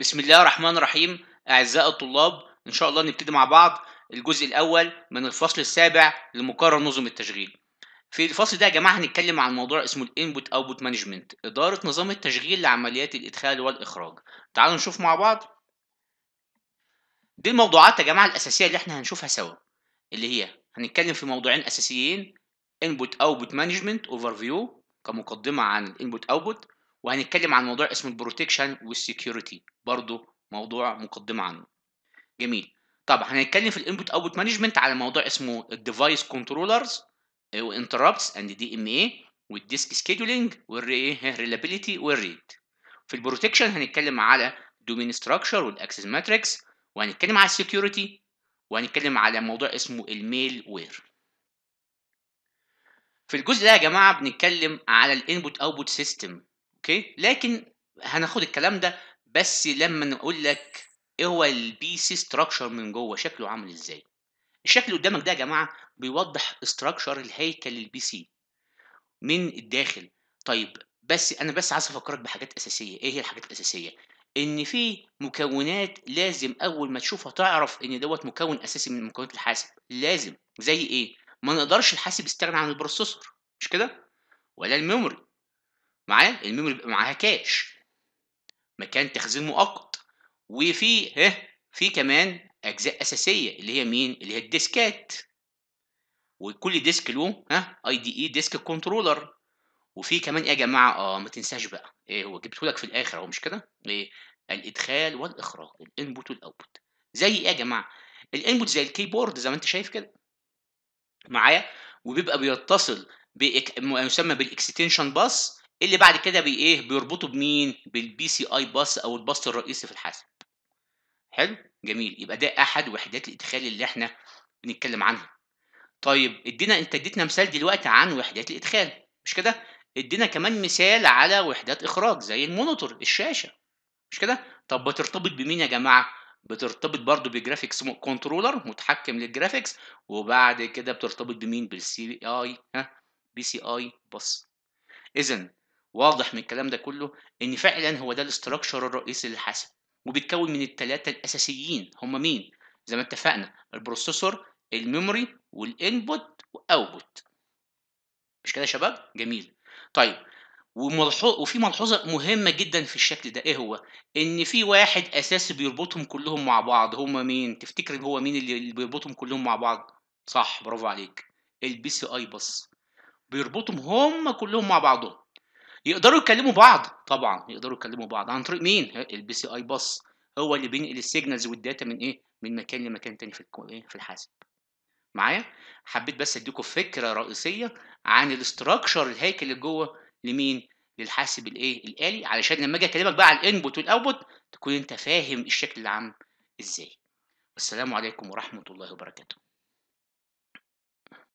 بسم الله الرحمن الرحيم أعزائي الطلاب إن شاء الله نبتدي مع بعض الجزء الأول من الفصل السابع لمقرر نظم التشغيل في الفصل ده يا جماعة هنتكلم عن موضوع اسمه الانبوت Output مانجمنت إدارة نظام التشغيل لعمليات الإدخال والإخراج تعالوا نشوف مع بعض دي الموضوعات يا جماعة الأساسية اللي احنا هنشوفها سوا اللي هي هنتكلم في موضوعين أساسيين انبوت Output مانجمنت اوفر فيو كمقدمة عن الانبوت Output وهنتكلم عن موضوع اسمه البروتكشن والسكيورتي برضو موضوع مقدمه عنه جميل طب هنتكلم في الانبوت اوت مانجمنت على موضوع اسمه الديفايس كنترولرز وانتربتس اند دي ام اي والديسك سكيدولينج والريلابيليتي والريت في البروتكشن هنتكلم على دومين ستراكشر والاكسس ماتريكس وهنتكلم على السكيورتي وهنتكلم على موضوع اسمه الميل وير في الجزء ده يا جماعه بنتكلم على الانبوت اوتبوت سيستم اوكي لكن هناخد الكلام ده بس لما نقول لك ايه هو البي سي ستراكشر من جوه شكله عامل ازاي الشكل اللي قدامك ده يا جماعه بيوضح ستراكشر الهيكل البي سي من الداخل طيب بس انا بس عايز افكرك بحاجات اساسيه ايه هي الحاجات الاساسيه ان في مكونات لازم اول ما تشوفها تعرف ان دوت مكون اساسي من مكونات الحاسب لازم زي ايه ما نقدرش الحاسب يستغنى عن البروسيسور مش كده ولا الميموري معايا الميموري بيبقى معاها كاش مكان تخزين مؤقت وفي ها في كمان اجزاء اساسيه اللي هي مين اللي هي الديسكات وكل ديسك له ها اي دي اي ديسك كنترولر وفي كمان يا جماعه اه ما تنساش بقى ايه هو جبته لك في الاخر اهو مش كده ايه الادخال والاخراج الانبوت والاوتبوت زي ايه يا جماعه الانبوت زي الكيبورد زي ما انت شايف كده معايا وبيبقى بيتصل بيسمى بالاكستنشن باس اللي بعد كده بي ايه بيربطه بمين بالبي سي اي باص او الباص الرئيسي في الحاسب حلو جميل يبقى ده احد وحدات الادخال اللي احنا بنتكلم عنها طيب ادينا انت اديتنا مثال دلوقتي عن وحدات الادخال مش كده ادينا كمان مثال على وحدات اخراج زي المونيتور الشاشه مش كده طب بترتبط بمين يا جماعه بترتبط برضو بجرافيكس كنترولر متحكم للجرافيكس وبعد كده بترتبط بمين بالسي اي ها بي سي اي بص اذا واضح من الكلام ده كله ان فعلا هو ده الاستراكشر الرئيسي للحاسب وبيتكون من الثلاثه الاساسيين هم مين زي ما اتفقنا البروسيسور الميموري والانبوت واوتبوت مش كده يا شباب جميل طيب وملحوظ وفي ملحوظه مهمه جدا في الشكل ده ايه هو ان في واحد اساسي بيربطهم كلهم مع بعض هما مين تفتكر هو مين اللي بيربطهم كلهم مع بعض صح برافو عليك البي سي اي بس بيربطهم هما كلهم مع بعضهم يقدروا يكلموا بعض طبعا يقدروا يكلموا بعض عن طريق مين البي سي اي باص هو اللي بينقل السيجنالز والداتا من ايه من مكان لمكان تاني في الكو... ايه في الحاسب معايا حبيت بس اديكم فكره رئيسيه عن الاستراكشر الهيكل اللي جوه لمين للحاسب الايه الالي علشان لما اجي اكلمك بقى على الانبوت والاوتبوت تكون انت فاهم الشكل العام ازاي والسلام عليكم ورحمه الله وبركاته